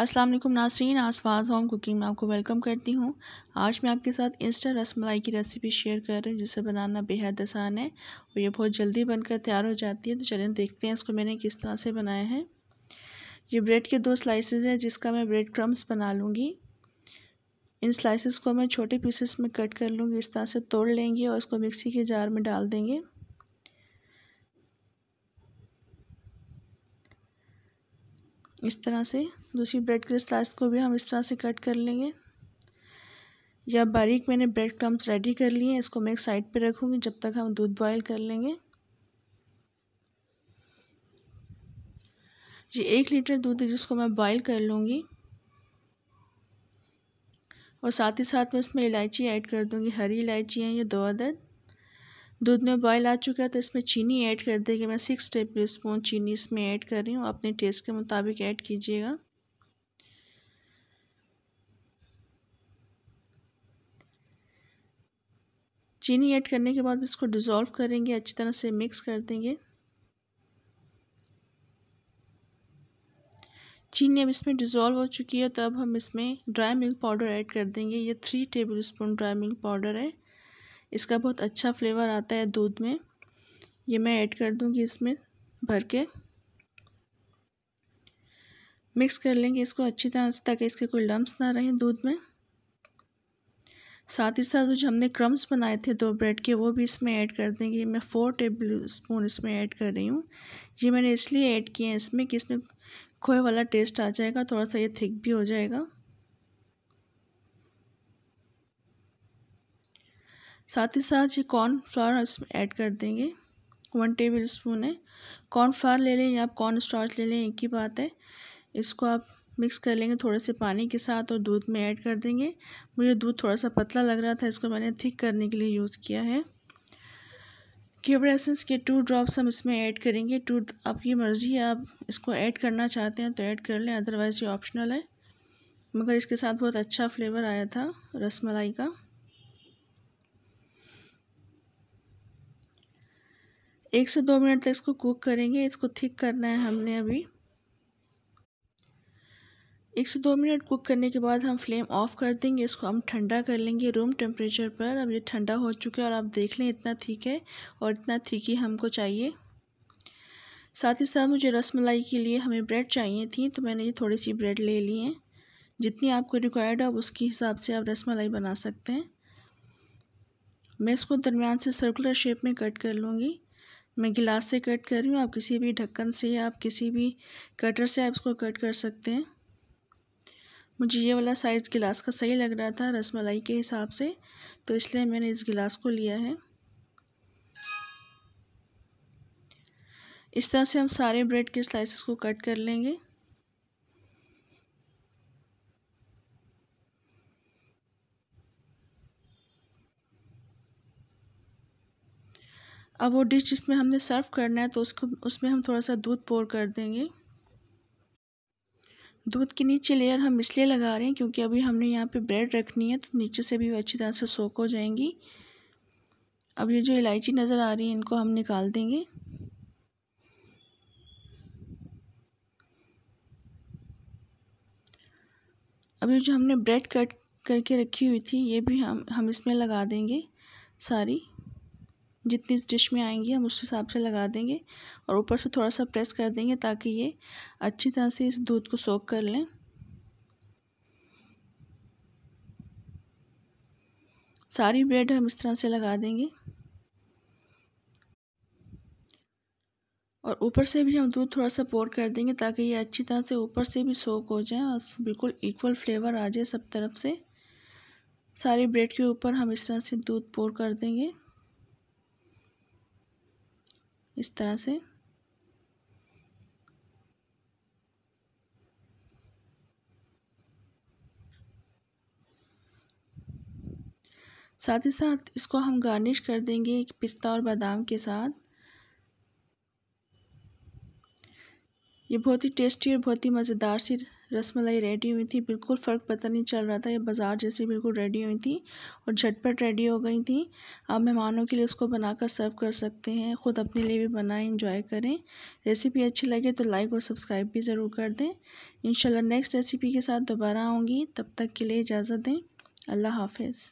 अस्सलाम वालेकुम Nasreen आसफाज home cooking में आपको वेलकम करती हूँ आज मैं आपके साथ इंस्टा रसमलाई की रेसिपी शेयर कर रही हूँ जिसे बनाना बेहद आसान है और ये बहुत जल्दी बनकर तैयार हो जाती है तो चलिए देखते हैं इसको मैंने किस तरह से बनाया है ये ब्रेड के दो स्लाइसेस हैं जिसका मैं ब्रेड क्रम्स बना लूँगी इन स्लाइसेस को मैं छोटे पीसेस में कट कर लूँगी इस तरह से तोड़ लेंगे और इसको मिक्सी के जार में डाल देंगे इस तरह से दूसरी ब्रेड के स्लाइस को भी हम इस तरह से कट कर लेंगे या बारीक मैंने ब्रेड क्रम्स रेडी कर लिए हैं इसको मैं एक साइड पे रखूँगी जब तक हम दूध बॉयल कर लेंगे ये एक लीटर दूध है जिसको मैं बॉयल कर लूँगी और साथ ही साथ मैं इसमें इलायची ऐड कर दूँगी हरी इलायची हैं ये दो अदद दूध में बॉयल आ चुका है तो इसमें चीनी ऐड कर देंगे मैं सिक्स टेबल स्पून चीनी इसमें ऐड कर रही हूँ अपने टेस्ट के मुताबिक ऐड कीजिएगा चीनी ऐड करने के बाद इसको डिज़ोल्व करेंगे अच्छी तरह से मिक्स कर देंगे चीनी अब इसमें डिज़ोल्व हो चुकी है तो अब हम इसमें ड्राई मिल्क पाउडर ऐड कर देंगे ये three tablespoon dry milk powder है इसका बहुत अच्छा फ्लेवर आता है दूध में ये मैं ऐड कर दूँगी इसमें भर के मिक्स कर लेंगे इसको अच्छी तरह से ताकि इसके कोई लम्ब ना रहें दूध में साथ ही साथ जो हमने क्रम्स बनाए थे दो ब्रेड के वो भी इसमें ऐड कर देंगे मैं फ़ोर टेबल स्पून इसमें ऐड कर रही हूँ ये मैंने इसलिए ऐड किए हैं इसमें कि इसमें खोए वाला टेस्ट आ जाएगा थोड़ा सा ये थिक भी हो जाएगा साथ ही साथ ये कॉर्नफ्लावर फ्लावर इसमें ऐड कर देंगे वन टेबल स्पून है कॉर्नफ्लावर ले लें या आप कॉर्न स्टार्च ले लें एक ही बात है इसको आप मिक्स कर लेंगे थोड़े से पानी के साथ और दूध में ऐड कर देंगे मुझे दूध थोड़ा सा पतला लग रहा था इसको मैंने थिक करने के लिए यूज़ किया है क्यूबर एसेंस के टू ड्रॉप्स हम इसमें ऐड करेंगे टू आपकी मर्ज़ी है आप इसको ऐड करना चाहते हैं तो ऐड कर लें अदरवाइज़ ये ऑप्शनल है मगर इसके साथ बहुत अच्छा फ्लेवर आया था रसमलाई का एक से दो मिनट तक इसको कुक करेंगे इसको थिक करना है हमने अभी एक से दो मिनट कुक करने के बाद हम फ्लेम ऑफ कर देंगे इसको हम ठंडा कर लेंगे रूम टेम्परेचर पर अब ये ठंडा हो चुका है और आप देख लें इतना ठीक है और इतना ठीक ही हमको चाहिए साथ ही साथ मुझे रस मलाई के लिए हमें ब्रेड चाहिए थी तो मैंने ये थोड़ी सी ब्रेड ले ली है जितनी आपको रिक्वायर्ड है उसके हिसाब से आप रस मलाई बना सकते हैं मैं इसको दरमियान से सर्कुलर शेप में कट कर लूँगी मैं गिलास से कट कर रही हूँ आप किसी भी ढक्कन से या आप किसी भी कटर से आप इसको कट कर सकते हैं मुझे ये वाला साइज़ गिलास का सही लग रहा था रसमलाई के हिसाब से तो इसलिए मैंने इस गिलास को लिया है इस तरह से हम सारे ब्रेड के स्लाइसेस को कट कर लेंगे अब वो डिश जिसमें हमने सर्व करना है तो उसको उसमें हम थोड़ा सा दूध पोर कर देंगे दूध के नीचे लेयर हम इसलिए लगा रहे हैं क्योंकि अभी हमने यहाँ पे ब्रेड रखनी है तो नीचे से भी वो अच्छी तरह से सोख हो जाएंगी अब ये जो इलायची नज़र आ रही है इनको हम निकाल देंगे अभी जो हमने ब्रेड कट करके रखी हुई थी ये भी हम हम इसमें लगा देंगे सारी जितनी इस डिश में आएंगी हम उस हिसाब से लगा देंगे और ऊपर से थोड़ा सा प्रेस कर देंगे ताकि ये अच्छी तरह से इस दूध को सोख कर लें सारी ब्रेड हम इस तरह से लगा देंगे और ऊपर से भी हम दूध थोड़ा सा पोर कर देंगे ताकि ये अच्छी तरह से ऊपर से भी सोख हो जाए और बिल्कुल इक्वल फ्लेवर आ जाए सब तरफ से सारी ब्रेड के ऊपर हम इस तरह से दूध पोर कर देंगे इस तरह से साथ ही साथ इसको हम गार्निश कर देंगे पिस्ता और बादाम के साथ ये बहुत ही टेस्टी और बहुत ही मज़ेदार सी रसमलाई रेडी हुई थी बिल्कुल फ़र्क पता नहीं चल रहा था ये बाज़ार जैसी बिल्कुल रेडी हुई थी और झटपट रेडी हो गई थी आप मेहमानों के लिए उसको बनाकर सर्व कर सकते हैं ख़ुद अपने लिए भी बनाएं इंजॉय करें रेसिपी अच्छी लगे तो लाइक और सब्सक्राइब भी ज़रूर कर दें इंशाल्लाह नेक्स्ट रेसिपी के साथ दोबारा आऊँगी तब तक के लिए इजाज़त दें अल्लाह हाफिज़